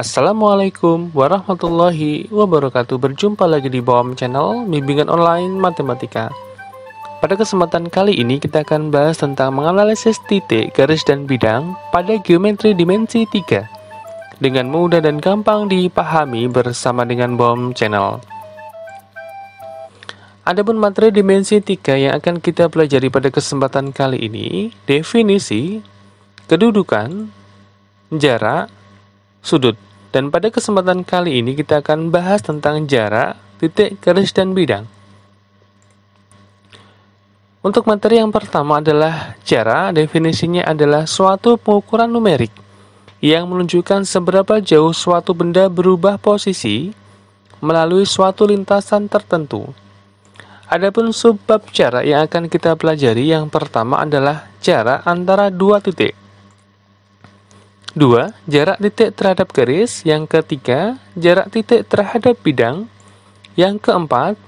Assalamualaikum warahmatullahi wabarakatuh Berjumpa lagi di BOM Channel Bimbingan Online Matematika Pada kesempatan kali ini kita akan bahas tentang menganalisis titik, garis, dan bidang pada geometri dimensi 3 Dengan mudah dan gampang dipahami bersama dengan BOM Channel Adapun materi dimensi 3 yang akan kita pelajari pada kesempatan kali ini Definisi, kedudukan, jarak, sudut dan pada kesempatan kali ini kita akan bahas tentang jarak, titik, garis, dan bidang. Untuk materi yang pertama adalah jarak, definisinya adalah suatu pengukuran numerik yang menunjukkan seberapa jauh suatu benda berubah posisi melalui suatu lintasan tertentu. Adapun subbab jarak yang akan kita pelajari yang pertama adalah jarak antara dua titik. Dua, jarak titik terhadap garis. Yang ketiga, jarak titik terhadap bidang. Yang keempat,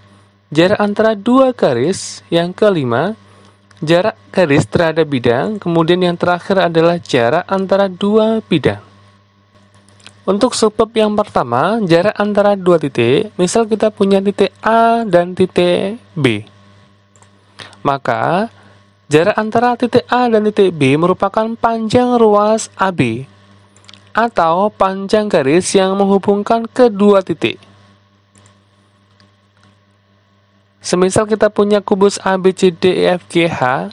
jarak antara dua garis. Yang kelima, jarak garis terhadap bidang. Kemudian yang terakhir adalah jarak antara dua bidang. Untuk subbab yang pertama, jarak antara dua titik, misal kita punya titik A dan titik B. Maka, jarak antara titik A dan titik B merupakan panjang ruas AB atau panjang garis yang menghubungkan kedua titik. Semisal kita punya kubus ABCDEFGH,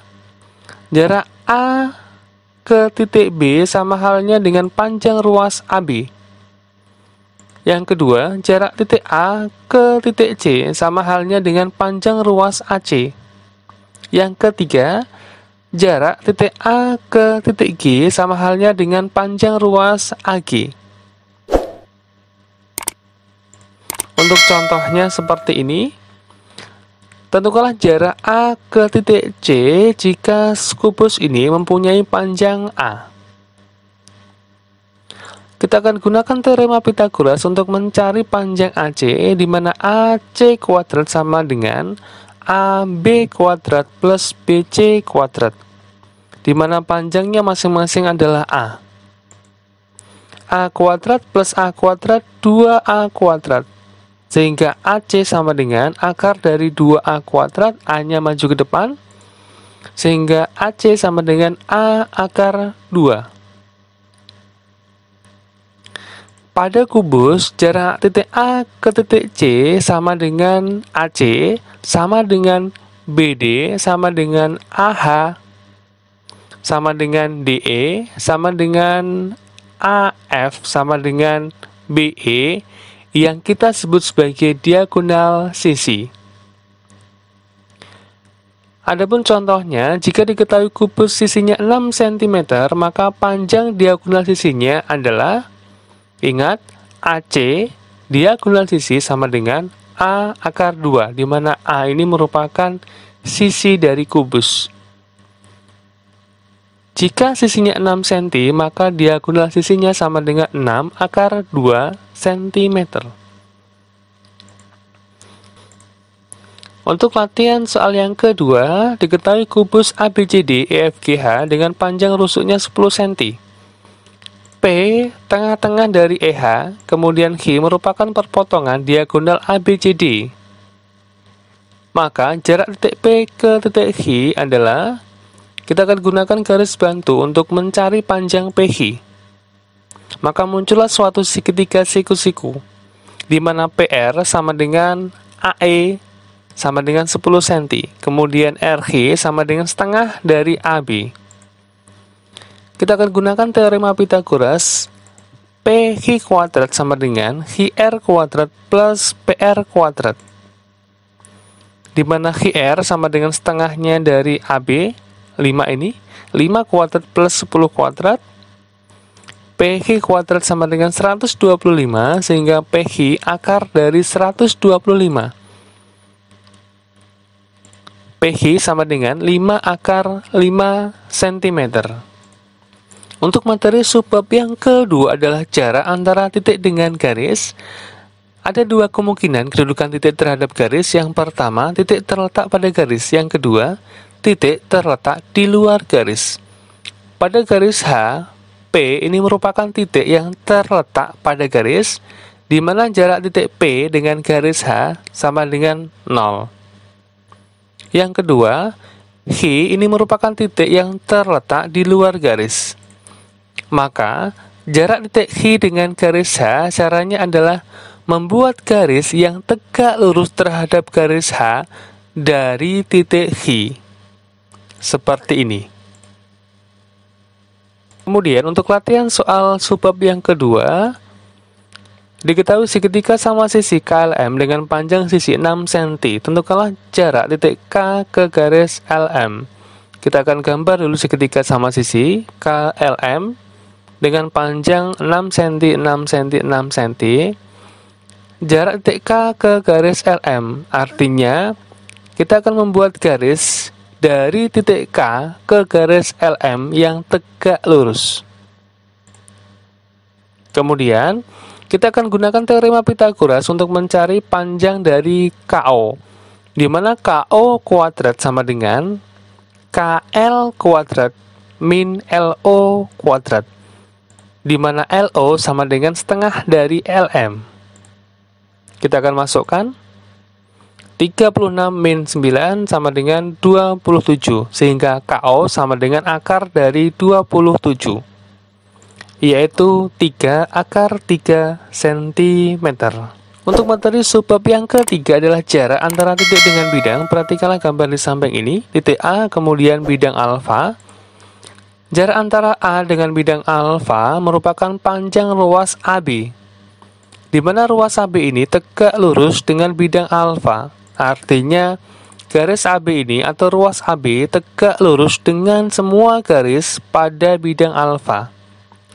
jarak A ke titik B sama halnya dengan panjang ruas AB. Yang kedua, jarak titik A ke titik C sama halnya dengan panjang ruas AC. Yang ketiga, Jarak titik A ke titik G sama halnya dengan panjang ruas AG. Untuk contohnya seperti ini. Tentukanlah jarak A ke titik C jika kubus ini mempunyai panjang A. Kita akan gunakan teorema Pitagoras untuk mencari panjang AC di mana AC kuadrat sama dengan AB kuadrat plus BC kuadrat di mana panjangnya masing-masing adalah A. A kuadrat plus A kuadrat 2A kuadrat sehingga AC sama dengan akar dari 2A kuadrat A-nya maju ke depan sehingga AC sama dengan A akar 2 pada kubus jarak titik A ke titik C sama dengan AC sama dengan BD, sama dengan AH, sama dengan DE, sama dengan AF, sama dengan BE, yang kita sebut sebagai diagonal sisi. Adapun contohnya, jika diketahui kubus sisinya 6 cm, maka panjang diagonal sisinya adalah, ingat, AC diagonal sisi sama dengan A akar 2, di mana A ini merupakan sisi dari kubus. Jika sisinya 6 cm, maka diagonal sisinya sama dengan 6 akar 2 cm. Untuk latihan soal yang kedua, diketahui kubus ABCD EFGH dengan panjang rusuknya 10 cm. P tengah-tengah dari EH, kemudian Q merupakan perpotongan diagonal ABCD. Maka jarak titik P ke titik Q adalah kita akan gunakan garis bantu untuk mencari panjang PH. Maka muncullah suatu segitiga siku-siku, di mana PR sama dengan AE sama dengan 10 cm, kemudian RQ sama dengan setengah dari AB. Kita akan gunakan teorema Pitagoras P Q kuadrat sama dengan R kuadrat plus PR kuadrat di mana QR sama dengan setengahnya dari AB 5 ini 5 kuadrat plus 10 kuadrat PH kuadrat sama dengan 125 sehingga PH akar dari 125 PH sama dengan 5 akar 5 cm untuk materi subbab yang kedua adalah jarak antara titik dengan garis. Ada dua kemungkinan kedudukan titik terhadap garis. Yang pertama, titik terletak pada garis. Yang kedua, titik terletak di luar garis. Pada garis H, P ini merupakan titik yang terletak pada garis, di mana jarak titik P dengan garis H sama dengan 0. Yang kedua, H ini merupakan titik yang terletak di luar garis. Maka, jarak deteksi dengan garis H caranya adalah membuat garis yang tegak lurus terhadap garis H dari titik H. Seperti ini. Kemudian untuk latihan soal subbab yang kedua, diketahui seketika sama sisi KLM dengan panjang sisi 6 cm, tentukanlah jarak titik K ke garis LM. Kita akan gambar dulu seketika sama sisi KLM dengan panjang 6 cm 6 cm 6 cm jarak TK ke garis LM artinya kita akan membuat garis dari titik K ke garis LM yang tegak lurus kemudian kita akan gunakan teorema Pitagoras untuk mencari panjang dari KO di mana KO kuadrat sama dengan KL kuadrat min LO kuadrat di mana LO sama dengan setengah dari LM. Kita akan masukkan 36 min 9 sama dengan 27, sehingga KO sama dengan akar dari 27, yaitu 3 akar 3 cm. Untuk materi subbab yang ketiga adalah jarak antara titik dengan bidang, perhatikanlah gambar di samping ini, titik A kemudian bidang alfa, Jarak antara A dengan bidang alfa merupakan panjang ruas AB, di mana ruas AB ini tegak lurus dengan bidang alfa. Artinya, garis AB ini atau ruas AB tegak lurus dengan semua garis pada bidang alfa.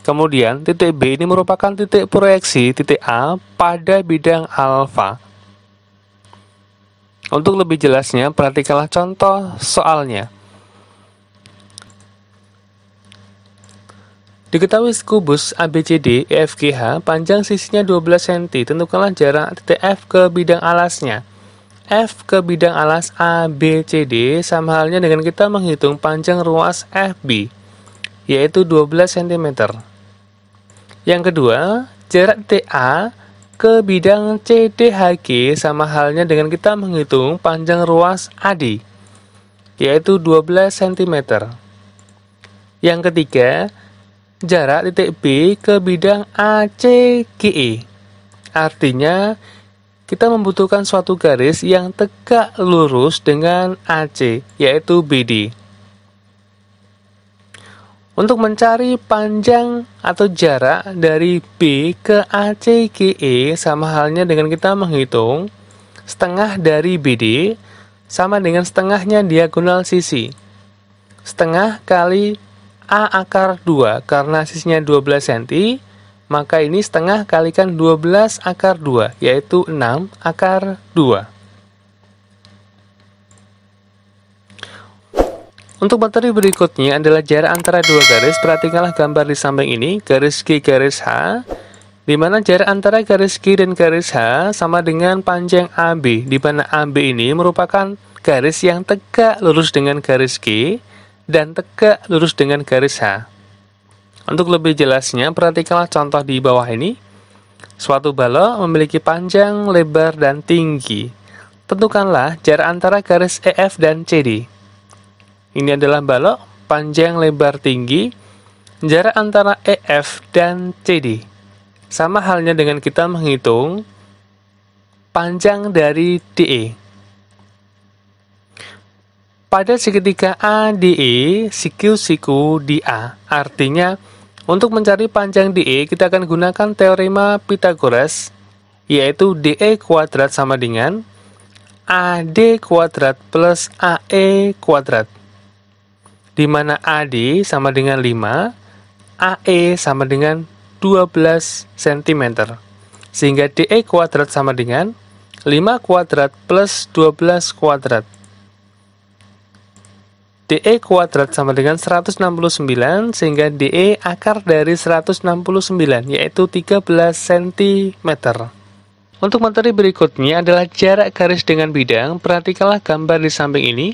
Kemudian, titik B ini merupakan titik proyeksi titik A pada bidang alfa. Untuk lebih jelasnya, perhatikanlah contoh soalnya. Diketahui kubus ABCD EFGH panjang sisinya 12 cm, tentukanlah jarak titik F ke bidang alasnya. F ke bidang alas ABCD sama halnya dengan kita menghitung panjang ruas FB, yaitu 12 cm. Yang kedua, jarak TA ke bidang CDHG sama halnya dengan kita menghitung panjang ruas AD, yaitu 12 cm. Yang ketiga, jarak titik B ke bidang ACGE. Artinya, kita membutuhkan suatu garis yang tegak lurus dengan AC, yaitu BD. Untuk mencari panjang atau jarak dari B ke ACGE sama halnya dengan kita menghitung setengah dari BD sama dengan setengahnya diagonal sisi. Setengah kali A akar 2 karena sisinya 12 cm, maka ini setengah kalikan 12 akar 2, yaitu 6 akar 2. Untuk materi berikutnya adalah jarak antara dua garis, perhatikanlah gambar di samping ini, garis G, garis H, di mana jarak antara garis G dan garis H sama dengan panjang AB, di mana AB ini merupakan garis yang tegak lurus dengan garis G, dan tegak lurus dengan garis H. Untuk lebih jelasnya, perhatikanlah contoh di bawah ini. Suatu balok memiliki panjang, lebar, dan tinggi. Tentukanlah jarak antara garis EF dan CD. Ini adalah balok panjang, lebar, tinggi, jarak antara EF dan CD. Sama halnya dengan kita menghitung panjang dari DE. Pada segitiga ADE, siku siku di A. Artinya, untuk mencari panjang DE, kita akan gunakan teorema Pythagoras, yaitu DE kuadrat sama dengan AD kuadrat plus AE kuadrat. Di mana AD sama dengan 5, AE sama dengan 12 cm. Sehingga DE kuadrat sama dengan 5 kuadrat plus 12 kuadrat. DE kuadrat sama dengan 169 sehingga DE akar dari 169 yaitu 13 cm. Untuk materi berikutnya adalah jarak garis dengan bidang. Perhatikanlah gambar di samping ini.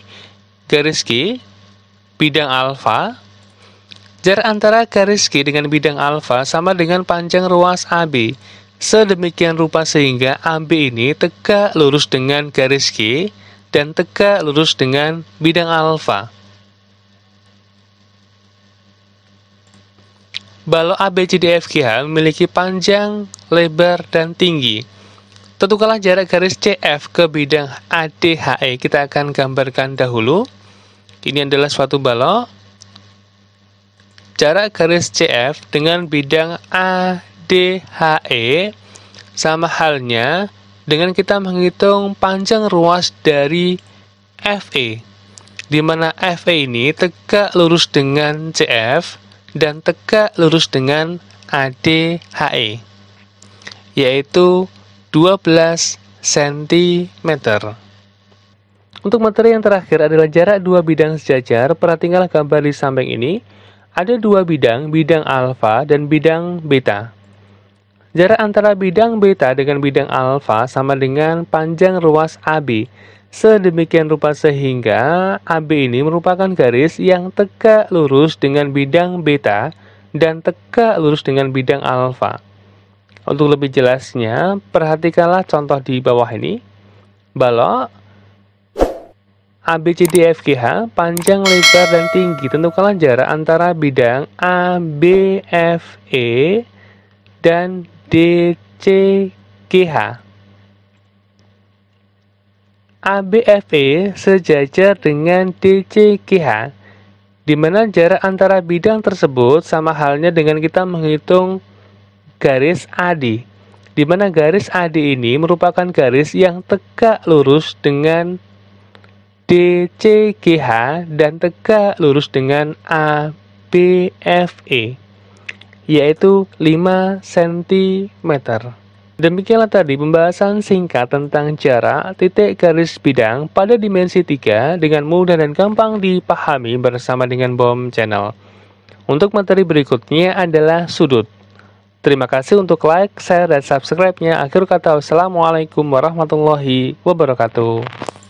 Garis G, bidang alfa. Jarak antara garis G dengan bidang alfa sama dengan panjang ruas AB. Sedemikian rupa sehingga AB ini tegak lurus dengan garis G dan tegak lurus dengan bidang alfa. balok ABCDFGH memiliki panjang, lebar, dan tinggi. Tentukanlah jarak garis CF ke bidang ADHE. Kita akan gambarkan dahulu. Ini adalah suatu balok. Jarak garis CF dengan bidang ADHE sama halnya dengan kita menghitung panjang ruas dari FE, di mana FE ini tegak lurus dengan CF, dan tegak lurus dengan ADHE, yaitu 12 cm. Untuk materi yang terakhir adalah jarak dua bidang sejajar, perhatikanlah gambar di samping ini. Ada dua bidang, bidang alfa dan bidang beta. Jarak antara bidang beta dengan bidang alfa sama dengan panjang ruas AB, Sedemikian rupa sehingga AB ini merupakan garis yang tegak lurus dengan bidang beta dan tegak lurus dengan bidang alfa. Untuk lebih jelasnya, perhatikanlah contoh di bawah ini. Balok ABCDFGH panjang, lebar, dan tinggi. Tentukanlah jarak antara bidang ABFE dan DCGH. ABFE sejajar dengan DCGH, di mana jarak antara bidang tersebut sama halnya dengan kita menghitung garis AD, di mana garis AD ini merupakan garis yang tegak lurus dengan DCGH dan tegak lurus dengan ABFE, yaitu 5 cm. Demikianlah tadi pembahasan singkat tentang cara titik garis bidang pada dimensi 3 dengan mudah dan gampang dipahami bersama dengan BOM channel. Untuk materi berikutnya adalah sudut. Terima kasih untuk like, share, dan subscribe-nya. Akhir kata, wassalamualaikum warahmatullahi wabarakatuh.